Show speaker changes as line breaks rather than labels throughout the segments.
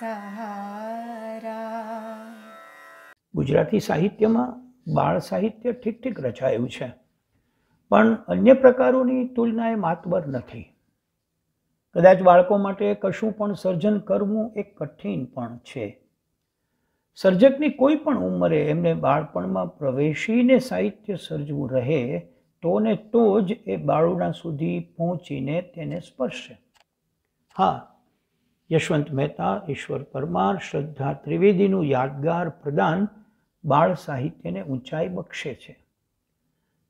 સહારા ગુજરાતી સાહિત્યમાં બાળ સાહિત્ય ઠીક ઠીક રચાયું છે પણ અન્ય પ્રકારોની તુલનાએ માતબર નથી કદાચ બાળકો માટે કશું પણ સર્જન કરવું એ કઠિન પણ છે સર્જકની કોઈ પણ ઉંમરે એમને બાળપણમાં પ્રવેશીને સાહિત્ય સર્જવું રહે તો ને તો જ એ બાળુના સુધી પહોંચીને તેને સ્પર્શે હા યશવંત મહેતા ઈશ્વર પરમાર શ્રદ્ધા ત્રિવેદીનું યાદગાર પ્રદાન બાળ સાહિત્યને ઊંચાઈ બક્ષે છે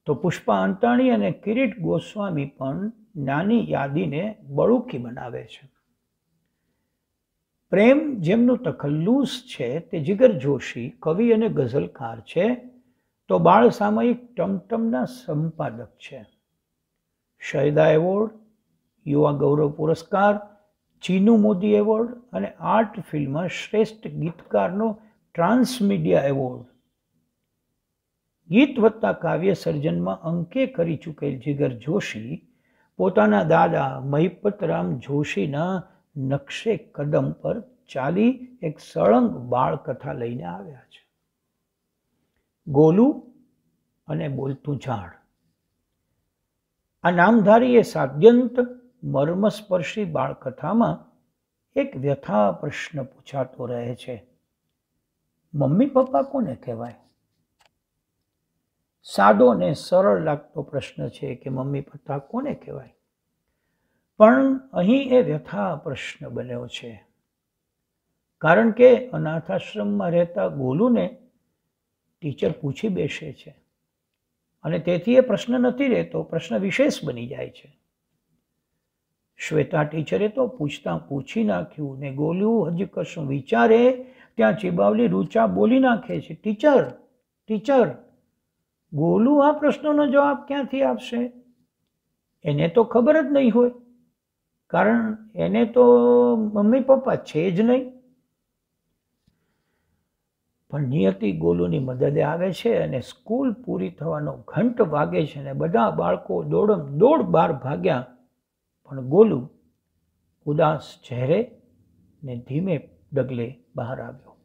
તો પુષ્પા અંતાણી અને કિરીટ ગોસ્વામી પણ નાની યાદીને બળુકી બનાવે છે પ્રેમ જેમનું તખલ્લુસ છે તે જીગર જોશી કવિ અને ગઝલકાર છે તો બાળ સામયિક ટમટમના સંપાદક છે શયદા એવોર્ડ યુવા ગૌરવ પુરસ્કાર ચીનુ મોદી એવોર્ડ અને આર્ટ ફિલ્મમાં શ્રેષ્ઠ ગીતકારનો ટ્રાન્સમીડિયા એવોર્ડ ગીત વત્તા કાવ્ય સર્જનમાં અંકે કરી ચૂકેલ જીગર જોશી પોતાના દાદા મહિપતરામ જોશીના નકશે કદમ પર ચાલી એક સળંગ બાળકથા લઈને આવ્યા છે ગોલું અને બોલતું ઝાડ આ નામધારી એ સાદ્યંત મર્મસ્પર્શી બાળકથામાં એક વ્યથા પ્રશ્ન પૂછાતો રહે છે મમ્મી પપ્પા કોને કહેવાય સાદો ને સરળ લાગતો પ્રશ્ન છે કે મમ્મી પપ્પા કોને કહેવાય પણ અહીં એ વ્યથા પ્રશ્ન બન્યો છે કારણ કે અનાથાશ્રમમાં રહેતા ગોલુને ટીચર પૂછી બેસે છે અને તેથી એ પ્રશ્ન નથી રહેતો પ્રશ્ન વિશેષ બની જાય છે શ્વેતા ટીચરે તો પૂછતા પૂછી નાખ્યું ને ગોલ્યું હજી કશું વિચારે ત્યાં ચીબાવલી રૂચા બોલી નાખે છે ટીચર ટીચર ગોલુ આ પ્રશ્નનો જવાબ ક્યાંથી આપશે એને તો ખબર જ નહીં હોય કારણ એને તો મમ્મી પપ્પા છે જ નહીં પણ નિયતિ ગોલુની મદદે આવે છે અને સ્કૂલ પૂરી થવાનો ઘંટ વાગે છે ને બધા બાળકો દોડમ દોડ બહાર ભાગ્યા પણ ગોલુ ઉદાસ ચહેરે ને ધીમે ડગલે બહાર આવ્યો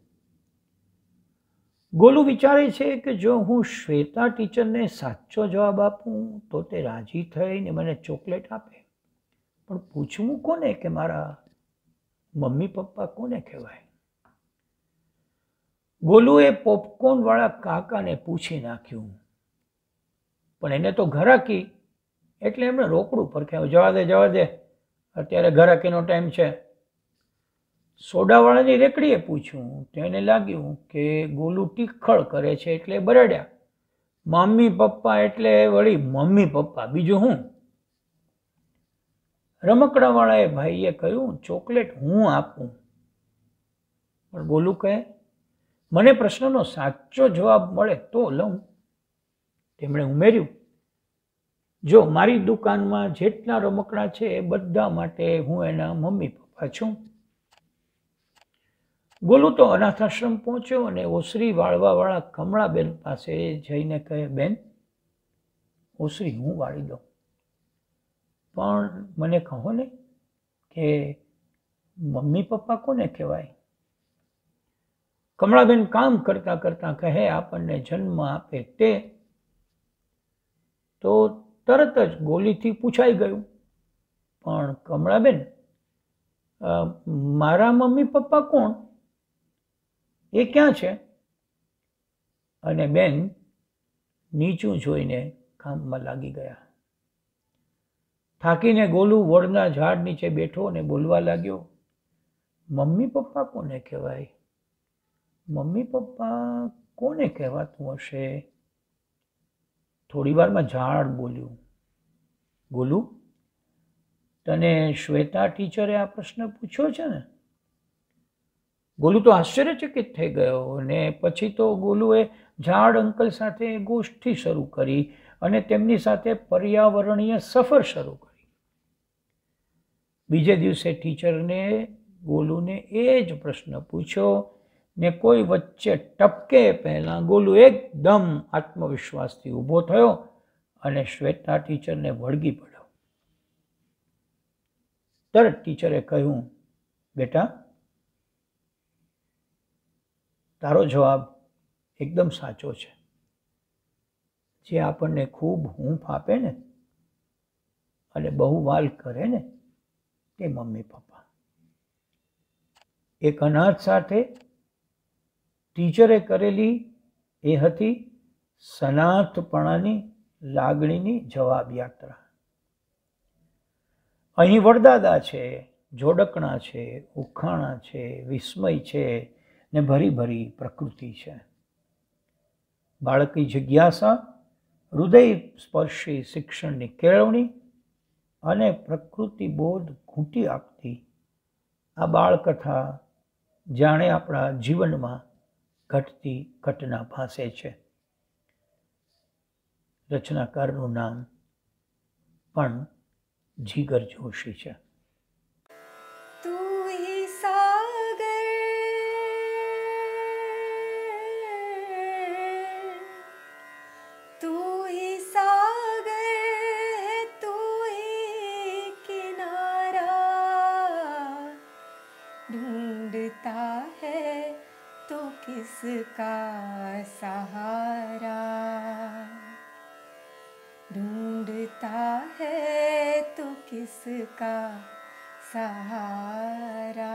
ગોલુ વિચારે છે કે જો હું શ્વેતા ટીચરને સાચો જવાબ આપું તો તે રાજી થઈને મને ચોકલેટ આપે પણ પૂછવું કોને કે મારા મમ્મી પપ્પા કોને કહેવાય ગોલુએ પોપકોર્નવાળા કાકાને પૂછી નાખ્યું પણ એને તો ઘરાકી એટલે એમણે રોકડું પરખ્યા જવા દે જવા દે અત્યારે ઘરાકીનો ટાઈમ છે સોડાવાળાની રેકડીએ પૂછ્યું તેને લાગ્યું કે ગોલું ટીખળ કરે છે એટલે બરડ્યા મમ્મી પપ્પા એટલે વળી મમ્મી પપ્પા બીજું હું રમકડાવાળાએ ભાઈએ કહ્યું ચોકલેટ હું આપું પણ ગોલું કહે મને પ્રશ્નનો સાચો જવાબ મળે તો લઉં તેમણે ઉમેર્યું જો મારી દુકાનમાં જેટલા રમકડા છે એ બધા માટે હું એના મમ્મી પપ્પા છું ગોલુ તો અનાથાશ્રમ પહોંચ્યો અને ઓસરી વાળવાવાળા કમળાબેન પાસે જઈને કહે બેન ઓસરી હું વાળી દઉં પણ મને કહો ને કે મમ્મી પપ્પા કોને કહેવાય કમળાબેન કામ કરતા કરતા કહે આપણને જન્મ આપે તે તો તરત જ ગોલીથી પૂછાઈ ગયું પણ કમળાબેન મારા મમ્મી પપ્પા કોણ એ ક્યાં છે અને બેન નીચું જોઈને કામમાં લાગી ગયા થાકીને ગોલુ વડના ઝાડ નીચે બેઠો અને બોલવા લાગ્યો મમ્મી પપ્પા કોને કહેવાય મમ્મી પપ્પા કોને કહેવાતું હશે થોડી વારમાં ઝાડ બોલ્યું ગોલું તને શ્વેતા ટીચરે આ પ્રશ્ન પૂછ્યો છે ને ગોલુ તો આશ્ચર્યચકિત થઈ ગયો અને પછી તો ગોલુએ ઝાડ અંકલ સાથે ગોષ્ઠી શરૂ કરી અને તેમની સાથે પર્યાવરણીય સફર શરૂ કરી બીજે દિવસે ટીચરને ગોલુને એ જ પ્રશ્ન પૂછ્યો ને કોઈ વચ્ચે ટપકે પહેલાં ગોલું એકદમ આત્મવિશ્વાસથી ઊભો થયો અને શ્વેતા ટીચરને વળગી પડ્યો તરત ટીચરે કહ્યું બેટા તારો જવાબ એકદમ સાચો છે જે આપણને ખૂબ હૂંફ આપે ને અને બહુ વાલ કરે ને તે મમ્મી પપ્પા એક અનાથ સાથે ટીચરે કરેલી એ હતી સનાથપણાની લાગણીની જવાબ યાત્રા અહીં વડદાદા છે જોડકણા છે ઉખાણા છે વિસ્મય છે ને ભરી ભરી પ્રકૃતિ છે બાળકી જિજ્ઞાસા હૃદય સ્પર્શી શિક્ષણની કેળવણી અને પ્રકૃતિ પ્રકૃતિબોધ ઘૂંટી આપતી આ બાળકથા જાણે આપણા જીવનમાં ઘટતી ઘટના ભાસે છે રચનાકારનું નામ પણ જીગર જોશી છે तेरा सहारा ढूंढता है तू किसका सहारा